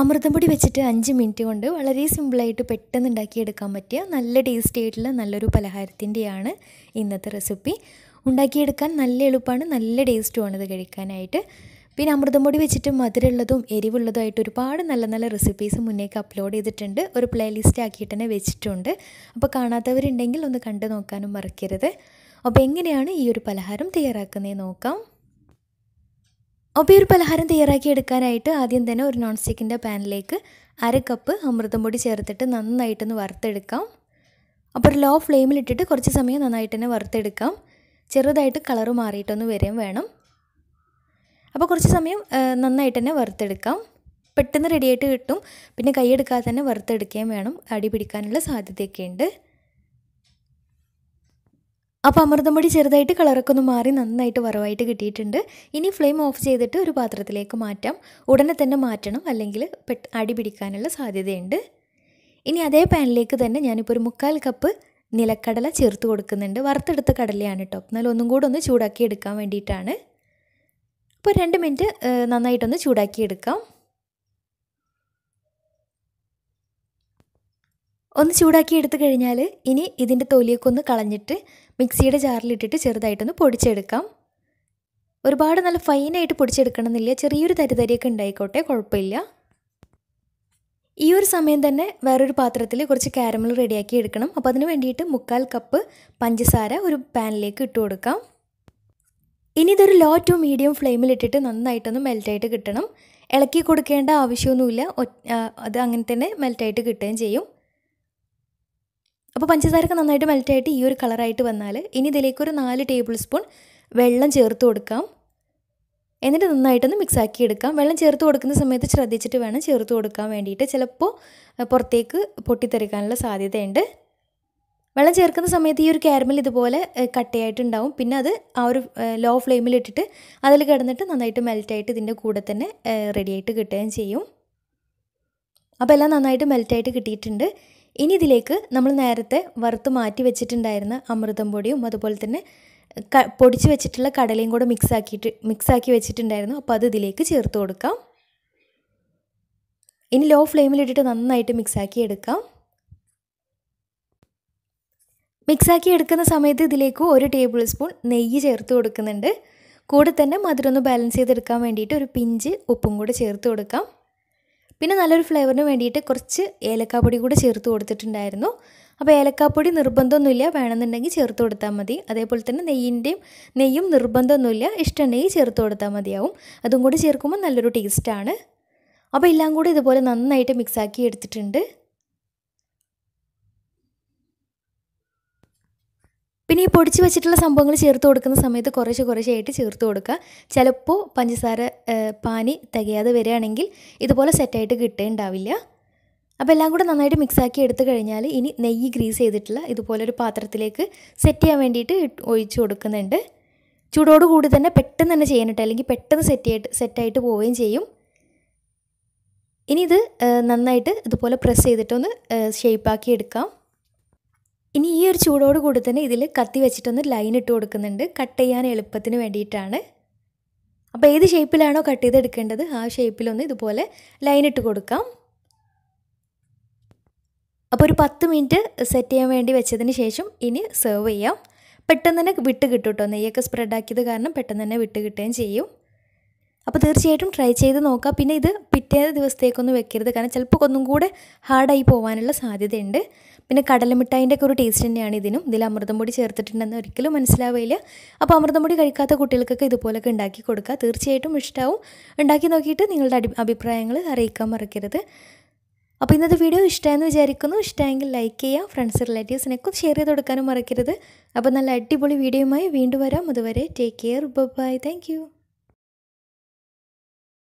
അമൃതം പൊടി വെച്ചിട്ട് അഞ്ച് മിനിറ്റ് കൊണ്ട് വളരെ സിമ്പിളായിട്ട് പെട്ടെന്ന് ഉണ്ടാക്കിയെടുക്കാൻ പറ്റിയ നല്ല ടേസ്റ്റി ആയിട്ടുള്ള നല്ലൊരു പലഹാരത്തിൻ്റെയാണ് ഇന്നത്തെ റെസിപ്പി ഉണ്ടാക്കിയെടുക്കാൻ നല്ല എളുപ്പമാണ് നല്ല ടേസ്റ്റുമാണ് ഇത് കഴിക്കാനായിട്ട് പിന്നെ അമൃതം പൊടി വെച്ചിട്ട് മധുരമുള്ളതും എരിവുള്ളതുമായിട്ട് ഒരുപാട് നല്ല നല്ല റെസിപ്പീസ് മുന്നേക്ക് അപ്ലോഡ് ചെയ്തിട്ടുണ്ട് ഒരു പ്ലേലിസ്റ്റ് ആക്കിയിട്ട് തന്നെ വെച്ചിട്ടുണ്ട് അപ്പോൾ കാണാത്തവരുണ്ടെങ്കിൽ ഒന്ന് കണ്ടു നോക്കാനും മറക്കരുത് അപ്പോൾ എങ്ങനെയാണ് ഈ ഒരു പലഹാരം തയ്യാറാക്കുന്നതെന്ന് നോക്കാം അപ്പോൾ ഒരു പലഹാരം തയ്യാറാക്കി എടുക്കാനായിട്ട് ആദ്യം തന്നെ ഒരു നോൺ സ്റ്റിക്കിൻ്റെ പാനിലേക്ക് അര കപ്പ് അമൃതം പൊടി ചേർത്തിട്ട് നന്നായിട്ടൊന്ന് വറുത്തെടുക്കാം അപ്പോൾ ഒരു ലോ ഫ്ലെയിമിലിട്ടിട്ട് കുറച്ച് സമയം നന്നായിട്ട് തന്നെ വറുത്തെടുക്കാം ചെറുതായിട്ട് കളറ് മാറിയിട്ടൊന്ന് വരെയും വേണം അപ്പോൾ കുറച്ച് സമയം നന്നായിട്ട് തന്നെ വറുത്തെടുക്കാം പെട്ടെന്ന് റെഡിയായിട്ട് കിട്ടും പിന്നെ കൈയെടുക്കാതെ തന്നെ വറുത്തെടുക്കുകയും വേണം അടി പിടിക്കാനുള്ള സാധ്യതയൊക്കെ ഉണ്ട് അപ്പോൾ അമൃതംപൊടി ചെറുതായിട്ട് കളറൊക്കെ ഒന്ന് മാറി നന്നായിട്ട് വറവായിട്ട് കിട്ടിയിട്ടുണ്ട് ഇനി ഫ്ലെയിം ഓഫ് ചെയ്തിട്ട് ഒരു പാത്രത്തിലേക്ക് മാറ്റാം ഉടനെ തന്നെ മാറ്റണം അല്ലെങ്കിൽ പെട്ട് അടി പിടിക്കാനുള്ള സാധ്യതയുണ്ട് ഇനി അതേ പാനിലേക്ക് തന്നെ ഞാനിപ്പോൾ ഒരു മുക്കാൽ കപ്പ് നിലക്കടല ചേർത്ത് കൊടുക്കുന്നുണ്ട് വറുത്തെടുത്ത കടലയാണ് കേട്ടോ എന്നാലും ഒന്നും കൂടെ ഒന്ന് ചൂടാക്കി എടുക്കാൻ വേണ്ടിയിട്ടാണ് അപ്പോൾ രണ്ട് മിനിറ്റ് നന്നായിട്ടൊന്ന് ചൂടാക്കി എടുക്കാം ഒന്ന് ചൂടാക്കി എടുത്തു കഴിഞ്ഞാൽ ഇനി ഇതിൻ്റെ തൊലിയൊക്കെ ഒന്ന് കളഞ്ഞിട്ട് മിക്സിയുടെ ജാറിലിട്ടിട്ട് ചെറുതായിട്ടൊന്ന് പൊടിച്ചെടുക്കാം ഒരുപാട് നല്ല ഫൈനായിട്ട് പൊടിച്ചെടുക്കണമെന്നില്ല ചെറിയൊരു തരിതരിയൊക്കെ ഉണ്ടായിക്കോട്ടെ കുഴപ്പമില്ല ഈ ഒരു സമയം തന്നെ വേറൊരു പാത്രത്തിൽ കുറച്ച് കാരമൽ റെഡിയാക്കി എടുക്കണം അപ്പോൾ അതിന് വേണ്ടിയിട്ട് മുക്കാൽ കപ്പ് പഞ്ചസാര ഒരു പാനിലേക്ക് ഇട്ട് കൊടുക്കാം ഇനി ഇതൊരു ലോ ടു മീഡിയം ഫ്ലെയിമിലിട്ടിട്ട് നന്നായിട്ടൊന്ന് മെൽറ്റായിട്ട് കിട്ടണം ഇളക്കി കൊടുക്കേണ്ട ആവശ്യമൊന്നുമില്ല അത് അങ്ങനെ തന്നെ മെൽറ്റായിട്ട് കിട്ടുകയും ചെയ്യും അപ്പോൾ പഞ്ചസാരക്ക് നന്നായിട്ട് മെൽറ്റായിട്ട് ഈ ഒരു കളറായിട്ട് വന്നാൽ ഇനി ഇതിലേക്ക് ഒരു നാല് ടേബിൾ സ്പൂൺ വെള്ളം ചേർത്ത് കൊടുക്കാം എന്നിട്ട് നന്നായിട്ടൊന്ന് മിക്സാക്കി എടുക്കാം വെള്ളം ചേർത്ത് കൊടുക്കുന്ന സമയത്ത് ശ്രദ്ധിച്ചിട്ട് വേണം ചേർത്ത് കൊടുക്കാൻ വേണ്ടിയിട്ട് ചിലപ്പോൾ പുറത്തേക്ക് പൊട്ടിത്തെറിക്കാനുള്ള സാധ്യതയുണ്ട് വെള്ളം ചേർക്കുന്ന സമയത്ത് ഈ ഒരു കാരമൽ ഇതുപോലെ കട്ടയായിട്ടുണ്ടാവും പിന്നെ അത് ആ ഒരു ലോ ഫ്ലെയിമിലിട്ടിട്ട് അതിൽ കിടന്നിട്ട് നന്നായിട്ട് മെൽറ്റായിട്ട് ഇതിൻ്റെ കൂടെ തന്നെ റെഡിയായിട്ട് കിട്ടുകയും ചെയ്യും അപ്പോൾ എല്ലാം നന്നായിട്ട് മെൽറ്റായിട്ട് കിട്ടിയിട്ടുണ്ട് ഇനി ഇതിലേക്ക് നമ്മൾ നേരത്തെ വറുത്ത് മാറ്റി വെച്ചിട്ടുണ്ടായിരുന്ന അമൃതം പൊടിയും അതുപോലെ തന്നെ പൊടിച്ച് വെച്ചിട്ടുള്ള കടലയും കൂടെ മിക്സ് ആക്കിയിട്ട് മിക്സ് ആക്കി വെച്ചിട്ടുണ്ടായിരുന്നു അപ്പോൾ അത് ഇതിലേക്ക് ചേർത്ത് കൊടുക്കാം ഇനി ലോ ഫ്ലെയിമിലിട്ടിട്ട് നന്നായിട്ട് മിക്സ് ആക്കി എടുക്കാം മിക്സ് ആക്കി എടുക്കുന്ന സമയത്ത് ഇതിലേക്ക് ഒരു ടേബിൾ സ്പൂൺ നെയ്യ് ചേർത്ത് കൊടുക്കുന്നുണ്ട് കൂടെ തന്നെ മധുരം ഒന്ന് ബാലൻസ് ചെയ്തെടുക്കാൻ വേണ്ടിയിട്ട് ഒരു പിഞ്ച് ഉപ്പും കൂടെ ചേർത്ത് കൊടുക്കാം പിന്നെ നല്ലൊരു ഫ്ലേവറിന് വേണ്ടിയിട്ട് കുറച്ച് ഏലക്കാപ്പൊടി കൂടെ ചേർത്ത് കൊടുത്തിട്ടുണ്ടായിരുന്നു അപ്പോൾ ഏലക്കാപ്പൊടി നിർബന്ധമൊന്നുമില്ല വേണമെന്നുണ്ടെങ്കിൽ ചേർത്ത് കൊടുത്താൽ മതി അതേപോലെ തന്നെ നെയ്യിൻ്റെയും നെയ്യും നിർബന്ധമൊന്നുമില്ല ഇഷ്ടമുണ്ടെങ്കിൽ ചേർത്ത് കൊടുത്താൽ മതിയാവും അതും കൂടി ചേർക്കുമ്പോൾ നല്ലൊരു ടേസ്റ്റാണ് അപ്പോൾ എല്ലാം കൂടി ഇതുപോലെ നന്നായിട്ട് മിക്സാക്കി എടുത്തിട്ടുണ്ട് പിന്നെ ഈ പൊടിച്ച് വെച്ചിട്ടുള്ള സംഭവങ്ങൾ ചേർത്ത് കൊടുക്കുന്ന സമയത്ത് കുറേശ്ശെ കുറേശ്ശെയായിട്ട് ചേർത്ത് കൊടുക്കുക ചിലപ്പോൾ പഞ്ചസാര പാനി തികയാതെ വരികയാണെങ്കിൽ ഇതുപോലെ സെറ്റായിട്ട് കിട്ടേണ്ടാവില്ല അപ്പോൾ എല്ലാം കൂടെ നന്നായിട്ട് മിക്സാക്കി എടുത്തു കഴിഞ്ഞാൽ ഇനി നെയ്യ് ഗ്രീസ് ചെയ്തിട്ടുള്ള ഇതുപോലൊരു പാത്രത്തിലേക്ക് സെറ്റ് ചെയ്യാൻ വേണ്ടിയിട്ട് ഒഴിച്ചു കൊടുക്കുന്നുണ്ട് ചൂടോട് കൂടി തന്നെ പെട്ടെന്ന് തന്നെ ചെയ്യാനിട്ട് അല്ലെങ്കിൽ പെട്ടെന്ന് സെറ്റ് ആയിട്ട് സെറ്റായിട്ട് പോവുകയും ചെയ്യും ഇനി ഇത് നന്നായിട്ട് ഇതുപോലെ പ്രസ് ചെയ്തിട്ടൊന്ന് ഷേപ്പാക്കി എടുക്കാം ഇനി ഈ ഒരു ചൂടോട് കൂടി തന്നെ ഇതിൽ കത്തി വെച്ചിട്ടൊന്ന് ലൈൻ ഇട്ട് കൊടുക്കുന്നുണ്ട് കട്ട് ചെയ്യാൻ എളുപ്പത്തിന് വേണ്ടിയിട്ടാണ് അപ്പോൾ ഏത് ഷേപ്പിലാണോ കട്ട് ചെയ്തെടുക്കേണ്ടത് ആ ഷേപ്പിലൊന്ന് ഇതുപോലെ ലൈൻ ഇട്ട് കൊടുക്കാം അപ്പോൾ ഒരു പത്ത് മിനിറ്റ് സെറ്റ് ചെയ്യാൻ വേണ്ടി വെച്ചതിന് ശേഷം ഇനി സെർവ് ചെയ്യാം പെട്ടെന്ന് തന്നെ വിട്ട് കിട്ടും കേട്ടോ നെയ്യൊക്കെ സ്പ്രെഡ് ആക്കിയത് കാരണം പെട്ടെന്ന് തന്നെ വിട്ട് കിട്ടുകയും ചെയ്യും അപ്പോൾ തീർച്ചയായിട്ടും ട്രൈ ചെയ്ത് നോക്കുക പിന്നെ ഇത് പിറ്റേ ദിവസത്തേക്കൊന്നും വെക്കരുത് കാരണം ചിലപ്പോൾ ഒന്നും കൂടെ ഹാർഡായി പോകാനുള്ള സാധ്യതയുണ്ട് പിന്നെ കടലമിഠായിൻ്റെ ഒക്കെ ഒരു ടേസ്റ്റ് തന്നെയാണ് ഇതിനും ഇതിൽ അമൃതം പൊടി ചേർത്തിട്ടുണ്ടെന്ന് ഒരിക്കലും മനസ്സിലാവില്ല അപ്പോൾ അമൃതം പൊടി കഴിക്കാത്ത കുട്ടികൾക്കൊക്കെ ഇതുപോലൊക്കെ ഉണ്ടാക്കി കൊടുക്കുക തീർച്ചയായിട്ടും ഇഷ്ടമാവും ഉണ്ടാക്കി നോക്കിയിട്ട് നിങ്ങളുടെ അടി അഭിപ്രായങ്ങൾ അറിയിക്കാൻ മറക്കരുത് അപ്പോൾ ഇന്നത്തെ വീഡിയോ ഇഷ്ടമായെന്ന് വിചാരിക്കുന്നു ഇഷ്ടമായെങ്കിൽ ലൈക്ക് ചെയ്യുക ഫ്രണ്ട്സ് റിലേറ്റീവ്സിനൊക്കെ ഷെയർ ചെയ്ത് കൊടുക്കാനും മറക്കരുത് അപ്പോൾ നല്ല അടിപൊളി വീഡിയോയുമായി വീണ്ടും വരാം അതുവരെ ടേക്ക് കെയർ ബൈ താങ്ക്